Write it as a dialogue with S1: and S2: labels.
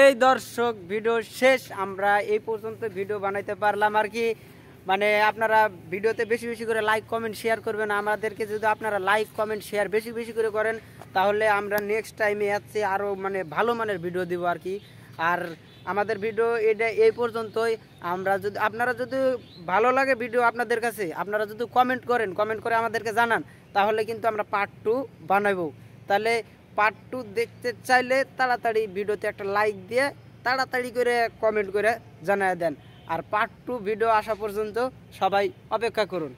S1: এই দর্শক ভিডিও শেষ আমরা এই পর্যন্ত ভিডিও বানাইতে পারলাম আর কি মানে আপনারা ভিডিওতে বেশি বেশি করে লাইক কমেন্ট শেয়ার করবেন আমাদেরকে যদি আপনারা লাইক কমেন্ট শেয়ার বেশি বেশি করে করেন তাহলে আমরা নেক্সট টাইমে যাচ্ছি আরও মানে ভালো মানের ভিডিও দিব আর কি আর আমাদের ভিডিও এটা এই পর্যন্তই আমরা যদি আপনারা যদি ভালো লাগে ভিডিও আপনাদের কাছে আপনারা যদি কমেন্ট করেন কমেন্ট করে আমাদেরকে জানান তাহলে কিন্তু আমরা পার্ট টু বানাবো তাহলে পার্ট টু দেখতে চাইলে তাড়াতাড়ি ভিডিওতে একটা লাইক দিয়ে তাড়াতাড়ি করে কমেন্ট করে জানিয়ে দেন আর পার্ট টু ভিডিও আসা পর্যন্ত সবাই অপেক্ষা করুন